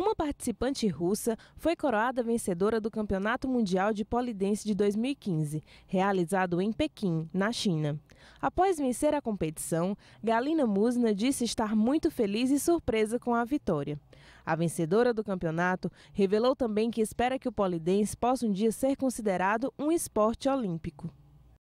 Uma participante russa foi coroada vencedora do Campeonato Mundial de Polidense de 2015, realizado em Pequim, na China. Após vencer a competição, Galina Musna disse estar muito feliz e surpresa com a vitória. A vencedora do campeonato revelou também que espera que o polidense possa um dia ser considerado um esporte olímpico.